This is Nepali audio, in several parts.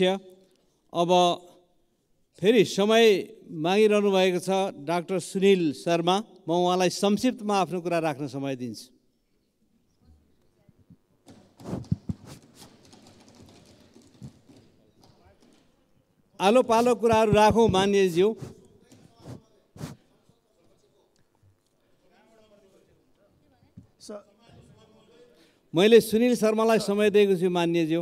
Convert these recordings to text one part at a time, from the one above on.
अब फेरि समय मागिरहनु भएको छ डाक्टर सुनिल शर्मा म उहाँलाई संक्षिप्तमा आफ्नो कुरा राख्न समय दिन्छु आलो पालो कुराहरू राखौँ मान्यज्यू मैले सुनिल शर्मालाई समय दिएको छु मान्यज्यू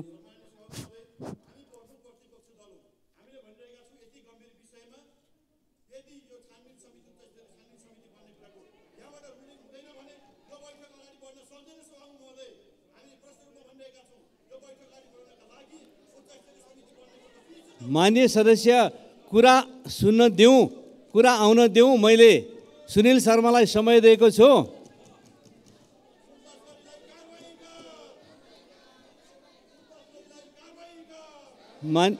गर्न सक्दैन सभामुख महोदय हामी प्रश्न भनिरहेका छौँ यो बैठक जारी गर्नका लागि उच्च स्तरीय समिति बन्ने मान्य सदस्य कुरा सुन्न दिउँ कुरा आउन दिउँ मैले सुनिल शर्मालाई समय दिएको छु मान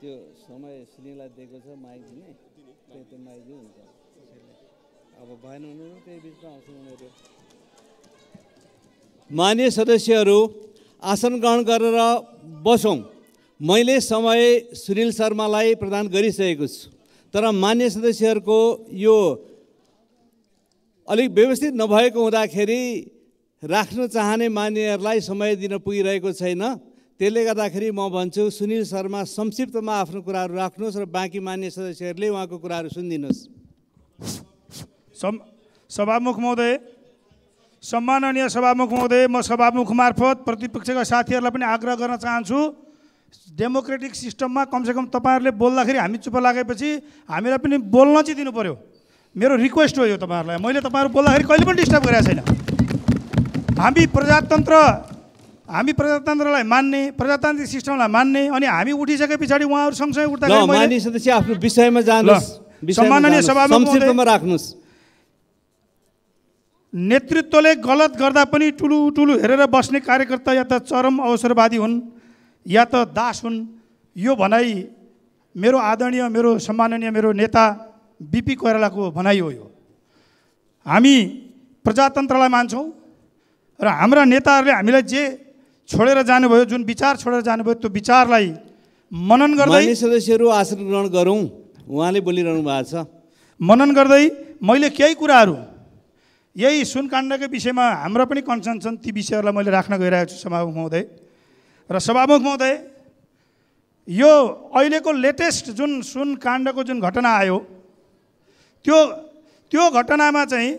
त्यो समय सुनिलाई दिएको छ माइक दिने त्यो त माइक हुन्छ अब भएन भने त्यही बिचमा आउँछ उनीहरू मान्य सदस्यहरू आसन ग्रहण गरेर बसौँ मैले समय सुनिल शर्मालाई प्रदान गरिसकेको छु तर मान्य सदस्यहरूको यो अलिक व्यवस्थित नभएको हुँदाखेरि राख्न चाहने मान्यहरूलाई समय दिन पुगिरहेको छैन त्यसले गर्दाखेरि म भन्छु सुनिल शर्मा संक्षिप्तमा आफ्नो कुराहरू राख्नुहोस् र बाँकी मान्य सदस्यहरूले उहाँको कुराहरू सुनिदिनुहोस् सभामुख महोदय सम्माननीय सभामुख महोदय म सभामुख मार्फत प्रतिपक्षका साथीहरूलाई पनि आग्रह गर्न चाहन्छु डेमोक्रेटिक सिस्टममा कमसेकम तपाईँहरूले बोल्दाखेरि हामी चुप लागेपछि हामीलाई पनि बोल्न चाहिँ दिनु पऱ्यो मेरो रिक्वेस्ट हो यो तपाईँहरूलाई मैले तपाईँहरू बोल्दाखेरि कहिले पनि डिस्टर्ब गरेको छैन हामी प्रजातन्त्र हामी प्रजातन्त्रलाई मान्ने प्रजातान्त्रिक सिस्टमलाई मान्ने अनि हामी उठिसके पछाडि उहाँहरू सँगसँगै उठ्दा आफ्नो विषयमा सम्माननीय सभामा राख्नुहोस् नेतृत्वले गलत गर्दा पनि टुलु टुलु हेरेर बस्ने कार्यकर्ता या त चरम अवसरवादी हुन् या त दास हुन् यो भनाइ मेरो आदरणीय मेरो सम्माननीय मेरो नेता बिपी कोइरालाको भनाइ हो यो हामी प्रजातन्त्रलाई मान्छौँ र हाम्रा नेताहरूले हामीलाई जे छोडेर जानुभयो जुन विचार छोडेर जानुभयो त्यो विचारलाई मनन गर्दै सदस्यहरू आसन ग्रहण गरौँ उहाँले बोलिरहनु भएको छ मनन गर्दै मैले केही कुराहरू यही सुनकाण्डकै विषयमा हाम्रो पनि कन्सर्न छन् ती विषयहरूलाई मैले राख्न गइरहेको छु सभामुख महोदय र सभामुख महोदय यो अहिलेको लेटेस्ट जुन सुनकाण्डको जुन घटना आयो त्यो त्यो घटनामा चाहिँ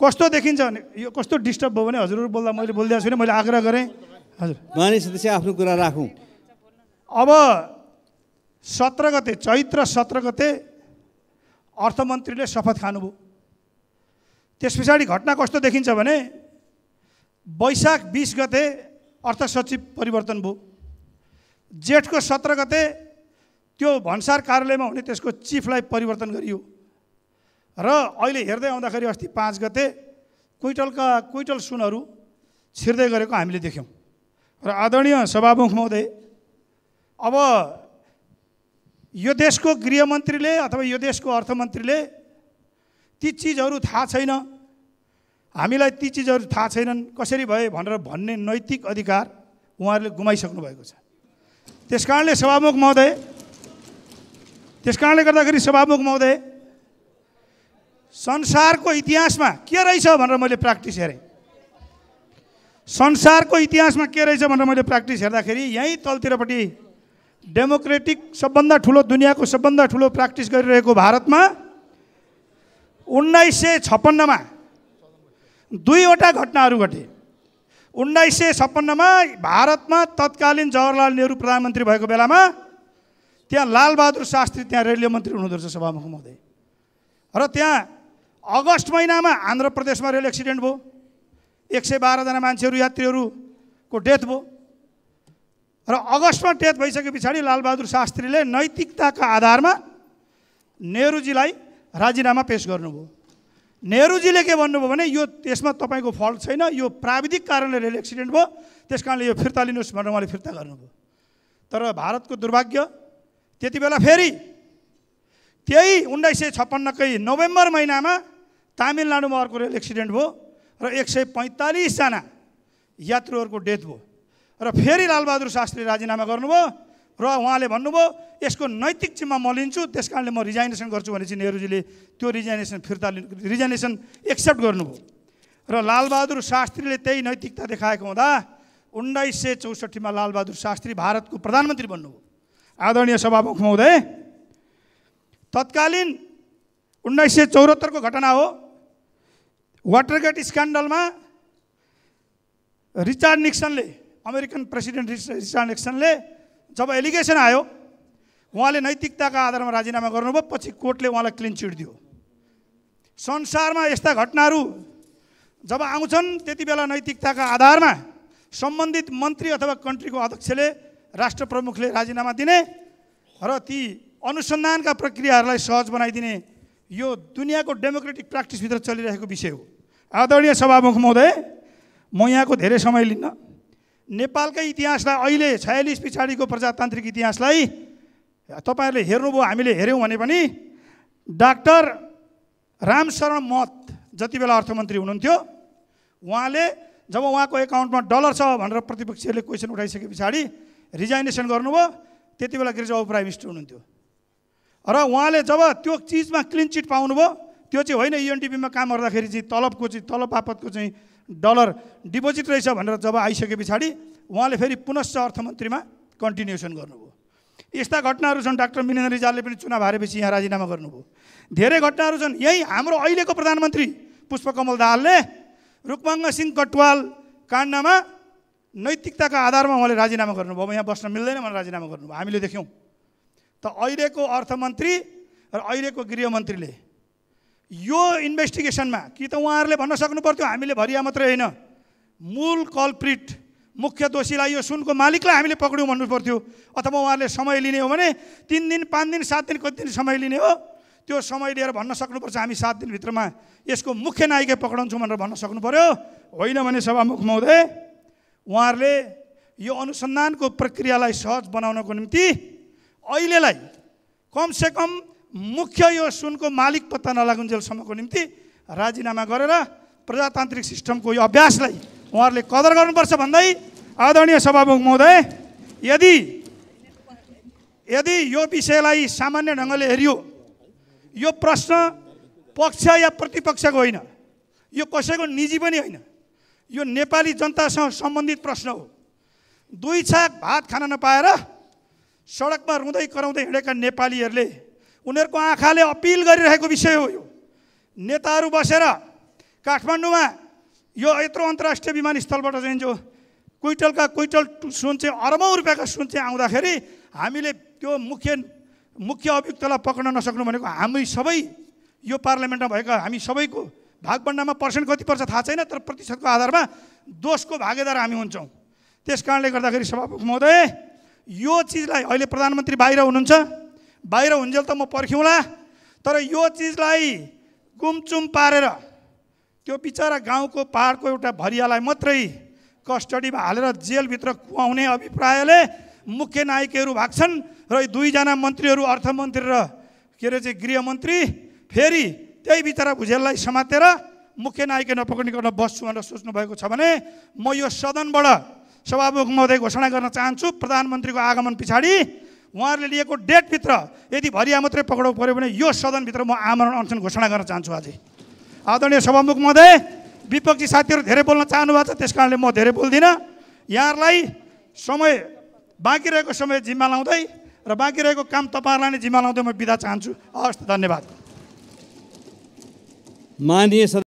कस्तो देखिन्छ भने यो कस्तो डिस्टर्ब भयो भने हजुरहरू बोल्दा मैले बोलिदिएको छु नि मैले आग्रह गरेँ हजुर चाहिँ आफ्नो कुरा राखौँ अब सत्र गते चैत्र सत्र गते अर्थमन्त्रीले शपथ खानुभयो त्यस पछाडि घटना कस्तो देखिन्छ भने वैशाख बिस गते अर्थ सचिव परिवर्तन भयो जेठको सत्र गते त्यो भन्सार कार्यालयमा हुने त्यसको चिफलाई परिवर्तन गरियो र अहिले हेर्दै आउँदाखेरि अस्ति पाँच गते क्विन्टलका क्विटल सुनहरू छिर्दै गरेको हामीले देख्यौँ र आदरणीय सभामुख महोदय अब यो देशको गृहमन्त्रीले अथवा यो देशको अर्थमन्त्रीले ती चिजहरू थाहा छैन हामीलाई ती चिजहरू थाहा छैनन् कसरी भए भनेर भन्ने नैतिक अधिकार उहाँहरूले गुमाइसक्नु भएको छ त्यस कारणले सभामुख महोदय त्यस कारणले गर्दाखेरि सभामुख महोदय संसारको इतिहासमा के रहेछ भनेर मैले प्र्याक्टिस हेरेँ संसारको इतिहासमा के रहेछ भनेर मैले प्र्याक्टिस हेर्दाखेरि यहीँ तलतिरपट्टि डेमोक्रेटिक सबभन्दा ठुलो दुनियाँको सबभन्दा ठुलो प्र्याक्टिस गरिरहेको भारतमा उन्नाइस सय छप्पन्नमा दुईवटा घटनाहरू घटे उन्नाइस सय छप्पन्नमा भारतमा तत्कालीन जवाहरलाल नेहरू प्रधानमन्त्री भएको बेलामा त्यहाँ लालबहादुर शास्त्री त्यहाँ रेलवे मन्त्री हुनुहुँदो रहेछ सभामुख महोदय र त्यहाँ अगस्त महिनामा आन्ध्र प्रदेशमा रेल एक्सिडेन्ट भयो एक सय बाह्रजना मान्छेहरू यात्रीहरूको डेथ भयो र अगस्तमा डेथ भइसके पछाडि लालबहादुर शास्त्रीले नैतिकताका आधारमा नेहरूजीलाई राजीनामा पेस गर्नुभयो नेहरूजीले के भन्नुभयो भने यो त्यसमा तपाईँको फल्ट छैन यो प्राविधिक कारणले रेल एक्सिडेन्ट भयो त्यस कारणले यो फिर्ता लिनुहोस् भनेर उहाँले फिर्ता गर्नुभयो तर भारतको दुर्भाग्य त्यति बेला फेरि त्यही उन्नाइस सय छप्पन्नकै नोभेम्बर महिनामा तामिलनाडुमा अर्को रेल एक्सिडेन्ट भयो र एक सय पैँतालिसजना यात्रुहरूको डेथ भयो र फेरि लालबहादुर शास्त्री राजीनामा गर्नुभयो र उहाँले भन्नुभयो यसको नैतिक जिम्मा म लिन्छु त्यस कारणले म रिजाइनेसन गर्छु भनेपछि नेहरूजीले त्यो रिजाइनेसन फिर्ता रिजाइनेसन एक्सेप्ट गर्नुभयो र लालबहादुर शास्त्रीले त्यही नैतिकता देखाएको हुँदा उन्नाइस सय चौसठीमा लालबहादुर शास्त्री भारतको प्रधानमन्त्री बन्नुभयो आदरणीय सभामुख महोदय तत्कालीन उन्नाइस सय चौहत्तरको घटना हो वाटरगेट स्क्यान्डलमा रिचार्ड निक्सनले अमेरिकन प्रेसिडेन्ट रिचार्ड निक्सनले जब एलिगेसन आयो उहाँले नैतिकताका आधारमा राजीनामा गर्नुभयो पछि कोर्टले उहाँलाई क्लिन चिट दियो संसारमा यस्ता घटनाहरू जब आउँछन् त्यति बेला नैतिकताका आधारमा सम्बन्धित मन्त्री अथवा कन्ट्रीको अध्यक्षले राष्ट्र प्रमुखले राजीनामा दिने र ती अनुसन्धानका प्रक्रियाहरूलाई सहज बनाइदिने यो दुनियाँको डेमोक्रेटिक प्र्याक्टिसभित्र चलिरहेको विषय हो आदरणीय सभामुख महोदय म यहाँको धेरै समय लिन्न नेपालकै इतिहासलाई अहिले छयालिस पछाडिको प्रजातान्त्रिक इतिहासलाई तपाईँहरूले हेर्नुभयो हामीले हेऱ्यौँ भने पनि डाक्टर रामशरण मत जति बेला अर्थमन्त्री हुनुहुन्थ्यो उहाँले जब उहाँको एकाउन्टमा डलर छ भनेर प्रतिपक्षीहरूले क्वेसन उठाइसके पछाडि रिजाइनेसन गर्नुभयो त्यति बेला गिरिजा प्राइम मिनिस्टर हुनुहुन्थ्यो र उहाँले जब त्यो चिजमा क्लिन चिट पाउनुभयो त्यो चाहिँ होइन युएनटिपीमा e काम गर्दाखेरि चाहिँ तलबको चाहिँ तलब आपतको चाहिँ डलर डिपोजिट रहेछ भनेर जब आइसके पछाडि उहाँले फेरि पुनश्च अर्थमन्त्रीमा कन्टिन्युसन गर्नुभयो यस्ता घटनाहरू छन् डाक्टर मिनेन्द्र रिजालले पनि चुनाव हारेपछि यहाँ राजीनामा गर्नुभयो धेरै घटनाहरू छन् यहीँ हाम्रो अहिलेको प्रधानमन्त्री पुष्पकमल दाहालले रूपमाङ्ग सिंह कटवाल काण्डमा नैतिकताको आधारमा उहाँले राजीनामा गर्नुभयो यहाँ बस्न मिल्दैन भनेर राजीनामा गर्नुभयो हामीले देख्यौँ त अहिलेको अर्थमन्त्री र अहिलेको गृहमन्त्रीले यो इन्भेस्टिगेसनमा कि त उहाँहरूले भन्न सक्नु पर्थ्यो हामीले भरिया मात्रै होइन मूल कल्प्रिट मुख्य दोषीलाई यो सुनको मालिकलाई हामीले पक्रियौँ भन्नु पर्थ्यो अथवा उहाँहरूले समय लिने हो भने तिन दिन पाँच दिन सात दिन कति दिन समय लिने हो त्यो समय लिएर भन्न सक्नुपर्छ हामी सात दिनभित्रमा यसको मुख्य नायिका पक्राउँछौँ भनेर भन्न सक्नु पऱ्यो होइन भने सभामुख महोदय उहाँहरूले यो अनुसन्धानको प्रक्रियालाई सहज बनाउनको निम्ति अहिलेलाई कमसेकम मुख्य यो सुनको मालिक पत्ता नलागुन्जेलसम्मको निम्ति राजीनामा गरेर प्रजातान्त्रिक सिस्टमको यो अभ्यासलाई उहाँहरूले कदर गर्नुपर्छ भन्दै आदरणीय सभामुख महोदय यदि यदि यो विषयलाई सामान्य ढङ्गले हेरियो यो प्रश्न पक्ष या प्रतिपक्षको होइन यो कसैको निजी पनि होइन यो नेपाली जनतासँग सम्बन्धित प्रश्न हो दुई छाक भात खान नपाएर सडकमा रुँदै कराउँदै हिँडेका नेपालीहरूले उनीहरूको आँखाले अपिल गरिरहेको विषय हो यो नेताहरू बसेर काठमाडौँमा यो यत्रो अन्तर्राष्ट्रिय विमानस्थलबाट चाहिँ जो क्विन्टलका क्विन्टल सुन चाहिँ अरबौँ रुपियाँका सुन चाहिँ आउँदाखेरि हामीले त्यो मुख्य मुख्य अभियुक्तलाई पक्रन नसक्नु भनेको हामी सबै यो पार्लियामेन्टमा भएका हामी सबैको भागभन्डामा पर्सेन्ट कति पर्छ थाहा छैन तर प्रतिशतको आधारमा दोषको भागेदार हामी हुन्छौँ त्यस कारणले गर्दाखेरि सभामुख महोदय यो चिजलाई अहिले प्रधानमन्त्री बाहिर हुनुहुन्छ बाहिर हुन्जेल त म पर्ख्यौँला तर यो चिजलाई गुमचुम पारेर त्यो बिचरा गाउँको पाहाडको एउटा भरियालाई मात्रै कस्टडीमा हालेर जेलभित्र कुहाउने अभिप्रायले मुख्य नायकहरू भएको र यी दुईजना मन्त्रीहरू अर्थमन्त्री र के अरे चाहिँ गृहमन्त्री फेरि त्यही बिचरा भुजेललाई समातेर मुख्य नायिका गर्न बस्छु भनेर सोच्नुभएको छ भने म यो सदनबाट सभामुख महोदय घोषणा गर्न चाहन्छु प्रधानमन्त्रीको आगमन पछाडि उहाँहरूले लिएको डेटभित्र यदि भरिया मात्रै पक्राउ पऱ्यो भने यो सदनभित्र म आमरण अनसन घोषणा गर्न चाहन्छु आज आदरणीय सभामुख महोदय विपक्षी साथीहरू धेरै बोल्न चाहनु भएको छ त्यस कारणले म धेरै बोल्दिनँ यहाँहरूलाई समय बाँकी रहेको समय जिम्मा लाउँदै र बाँकी रहेको काम तपाईँहरूलाई नै जिम्मा लाउँदै म बिदा चाहन्छु हवस् धन्यवाद माननीय